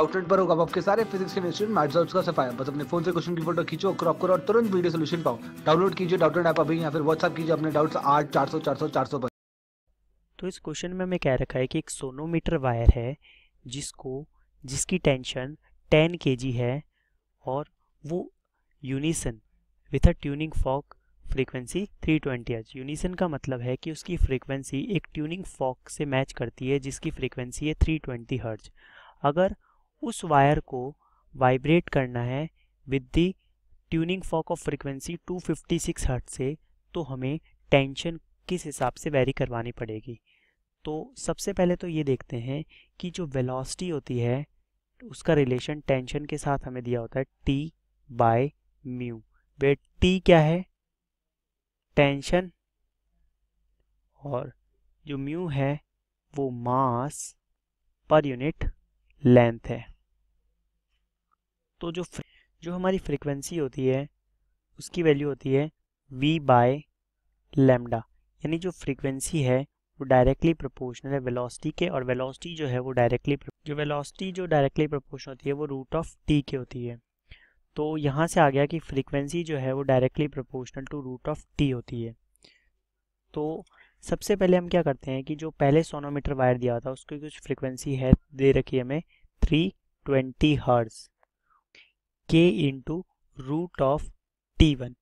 outlet पर होगा आपके सारे फिजिक्स केमिस्ट्री मैथ्स और उसका सफाया बस अपने फोन से क्वेश्चन की फोटो खींचो क्रॉप करो और तुरंत वीडियो सोल्यूशन पाओ डाउनलोड कीजिए डाउटलेट ऐप अभी या फिर व्हाट्सअप कीजिए अपने डाउट्स आठ चार सौ चार सौ चार सौ पर तो इस क्वेश्चन में हमें कह रखा है कि एक सोनोमीटर वायर है जिसको जिसकी टेंशन टेन के है और वो unison with a tuning fork frequency 320 twenty H unison का मतलब है कि उसकी फ्रीक्वेंसी एक ट्यूनिंग फॉक से मैच करती है जिसकी फ्रीक्वेंसी है 320 ट्वेंटी हर्ज अगर उस वायर को वाइब्रेट करना है with the tuning fork of frequency 256 hertz से तो हमें टेंशन किस हिसाब से वेरी करवानी पड़ेगी तो सबसे पहले तो ये देखते हैं कि जो वेलोसिटी होती है उसका रिलेशन टेंशन के साथ हमें दिया होता है टी बाय म्यू वे टी क्या है टेंशन और जो म्यू है वो मास पर यूनिट लेंथ है तो जो जो हमारी फ्रिक्वेंसी होती है उसकी वैल्यू होती है वी बाय लेमडा यानी जो फ्रिक्वेंसी है वो डायरेक्टली प्रोपोर्शनल है वेलोसिटी के और वेलोसिटी जो है वो डायरेक्टली जो वेलोसिटी जो डायरेक्टली प्रोपोर्शनल होती है वो रूट ऑफ टी के होती है तो यहाँ से आ गया कि फ्रीक्वेंसी जो है वो directly proportional to root of T होती है तो सबसे पहले हम क्या करते हैं कि जो पहले सोनोमीटर वायर दिया था उसकी कुछ फ्रीक्वेंसी है दे रखी है हमें थ्री ट्वेंटी हर्ट्स के into root of T one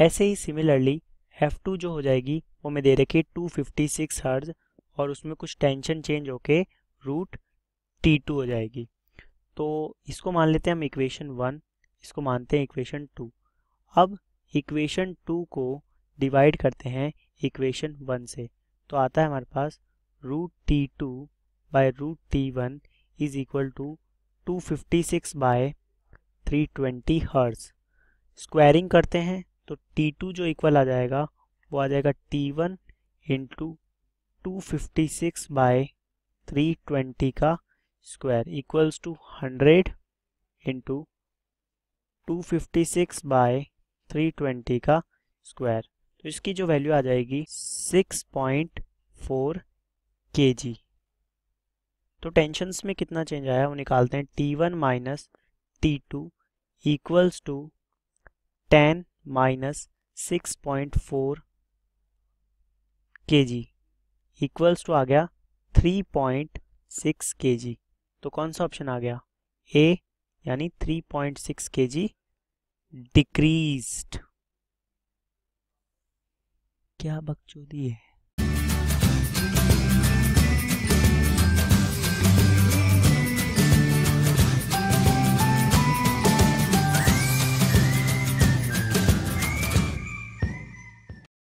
ऐसे ही सिमिलरली एफ टू जो हो जाएगी वो मैं दे रखी टू फिफ्टी सिक्स हर्ज और उसमें कुछ टेंशन चेंज होके रूट टी टू हो जाएगी तो इसको मान लेते हैं हम इक्वेशन वन इसको मानते हैं इक्वेशन टू अब इक्वेशन टू को डिवाइड करते हैं इक्वेशन वन से तो आता है हमारे पास root T two by root T one is equal to two fifty six by three twenty hertz squaring करते हैं तो टी टू जो इक्वल आ जाएगा वो आ जाएगा T one into two fifty six by three twenty का square equals to hundred into two fifty six by three twenty का स्क्वायर तो इसकी जो वैल्यू आ जाएगी सिक्स पॉइंट फोर के जी तो टेंशन में कितना चेंज आया वो निकालते हैं T one minus T two equals to ten minus six point four K G equals to आ गया थ्री पॉइंट सिक्स के जी तो कौन सा ऑप्शन आ गया ए यानी थ्री पॉइंट सिक्स के जी डिक्रीज्ड क्या बकचोदी है